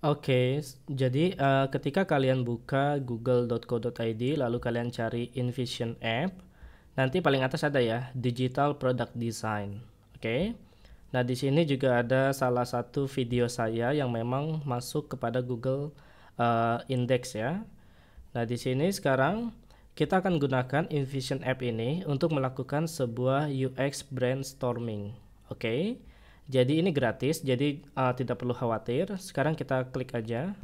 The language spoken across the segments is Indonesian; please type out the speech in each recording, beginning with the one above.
Oke, okay, jadi uh, ketika kalian buka google.co.id lalu kalian cari Invision App, nanti paling atas ada ya Digital Product Design. Oke. Okay? Nah, di sini juga ada salah satu video saya yang memang masuk kepada Google uh, Index ya. Nah, di sini sekarang kita akan gunakan Invision App ini untuk melakukan sebuah UX brainstorming. Oke. Okay? Jadi ini gratis, jadi uh, tidak perlu khawatir. Sekarang kita klik aja.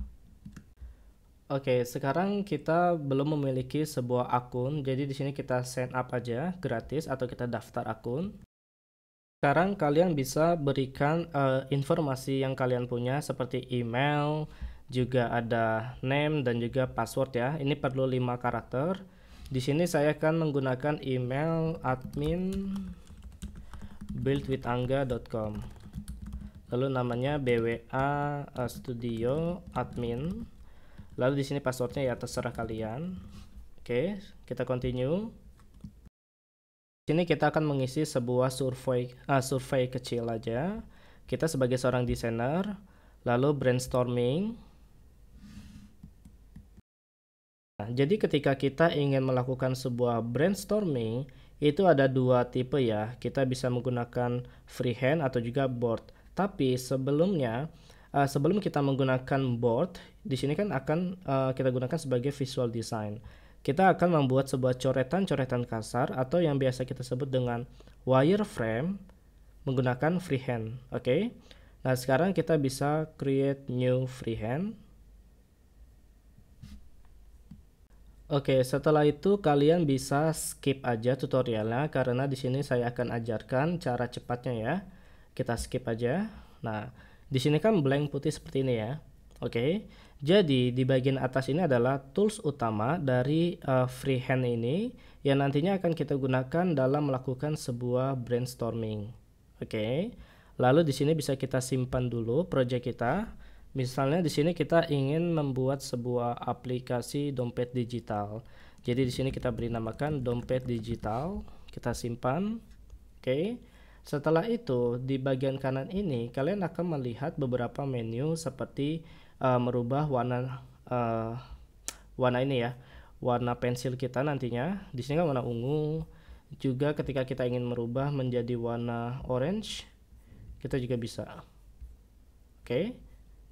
Oke, okay, sekarang kita belum memiliki sebuah akun, jadi di sini kita sign up aja gratis atau kita daftar akun. Sekarang kalian bisa berikan uh, informasi yang kalian punya seperti email, juga ada name dan juga password ya. Ini perlu 5 karakter. Di sini saya akan menggunakan email admin buildwithangga.com lalu namanya bwa eh, studio admin lalu di sini passwordnya ya terserah kalian oke kita continue di sini kita akan mengisi sebuah survei uh, survei kecil aja kita sebagai seorang desainer lalu brainstorming nah, jadi ketika kita ingin melakukan sebuah brainstorming itu ada dua tipe ya kita bisa menggunakan freehand atau juga board tapi sebelumnya uh, sebelum kita menggunakan board, di sini kan akan uh, kita gunakan sebagai visual design. Kita akan membuat sebuah coretan-coretan kasar atau yang biasa kita sebut dengan wireframe menggunakan freehand, oke? Okay? Nah, sekarang kita bisa create new freehand. Oke, okay, setelah itu kalian bisa skip aja tutorialnya karena di sini saya akan ajarkan cara cepatnya ya kita skip aja. Nah, di sini kan blank putih seperti ini ya. Oke. Okay. Jadi di bagian atas ini adalah tools utama dari uh, eh, freehand ini yang nantinya akan kita gunakan dalam melakukan sebuah brainstorming. Oke. Okay. Lalu di sini bisa kita simpan dulu project kita. Misalnya di sini kita ingin membuat sebuah aplikasi dompet digital. Jadi di sini kita beri namakan dompet digital. Kita simpan. Oke. Okay. Setelah itu, di bagian kanan ini kalian akan melihat beberapa menu seperti uh, merubah warna uh, warna ini ya, warna pensil kita nantinya. Di sini kan warna ungu. Juga ketika kita ingin merubah menjadi warna orange, kita juga bisa. Oke. Okay?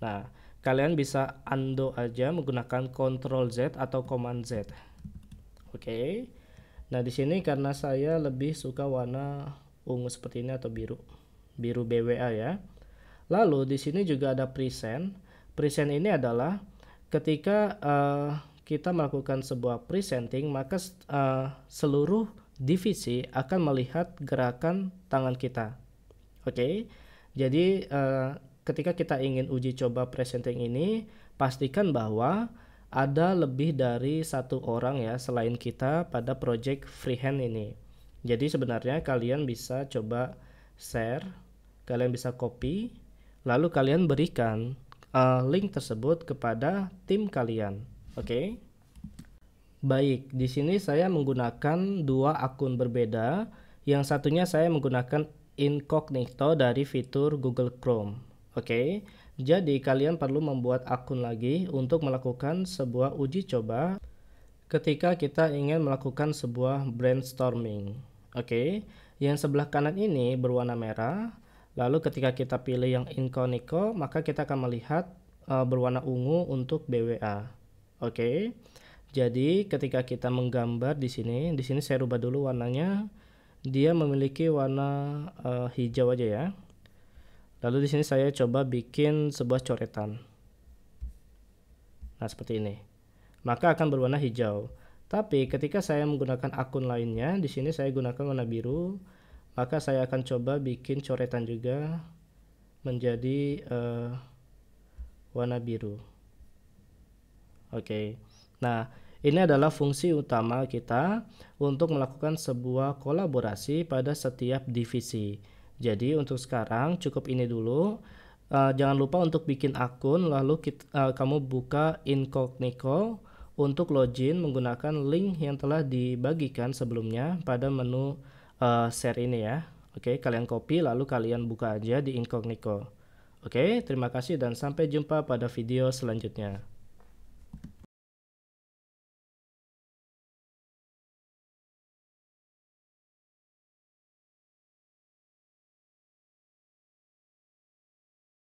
Nah, kalian bisa undo aja menggunakan Ctrl Z atau Command Z. Oke. Okay? Nah, di sini karena saya lebih suka warna ungu seperti ini atau biru biru BWA ya lalu di sini juga ada present present ini adalah ketika uh, kita melakukan sebuah presenting maka uh, seluruh divisi akan melihat gerakan tangan kita oke okay? jadi uh, ketika kita ingin uji coba presenting ini pastikan bahwa ada lebih dari satu orang ya selain kita pada project freehand ini jadi sebenarnya kalian bisa coba share, kalian bisa copy, lalu kalian berikan uh, link tersebut kepada tim kalian. Oke. Okay? Baik, di sini saya menggunakan dua akun berbeda. Yang satunya saya menggunakan incognito dari fitur Google Chrome. Oke. Okay? Jadi kalian perlu membuat akun lagi untuk melakukan sebuah uji coba ketika kita ingin melakukan sebuah brainstorming. Oke, okay. yang sebelah kanan ini berwarna merah. Lalu ketika kita pilih yang inconico maka kita akan melihat uh, berwarna ungu untuk BWA. Oke. Okay. Jadi ketika kita menggambar di sini, di sini saya rubah dulu warnanya. Dia memiliki warna uh, hijau aja ya. Lalu di sini saya coba bikin sebuah coretan. Nah, seperti ini. Maka akan berwarna hijau. Tapi ketika saya menggunakan akun lainnya, di sini saya gunakan warna biru, maka saya akan coba bikin coretan juga menjadi uh, warna biru. Oke. Okay. Nah, ini adalah fungsi utama kita untuk melakukan sebuah kolaborasi pada setiap divisi. Jadi untuk sekarang cukup ini dulu. Uh, jangan lupa untuk bikin akun lalu kita, uh, eh, kamu buka incognito untuk login menggunakan link yang telah dibagikan sebelumnya pada menu uh, share ini ya. Oke, kalian copy lalu kalian buka aja di incognito. Oke, terima kasih dan sampai jumpa pada video selanjutnya.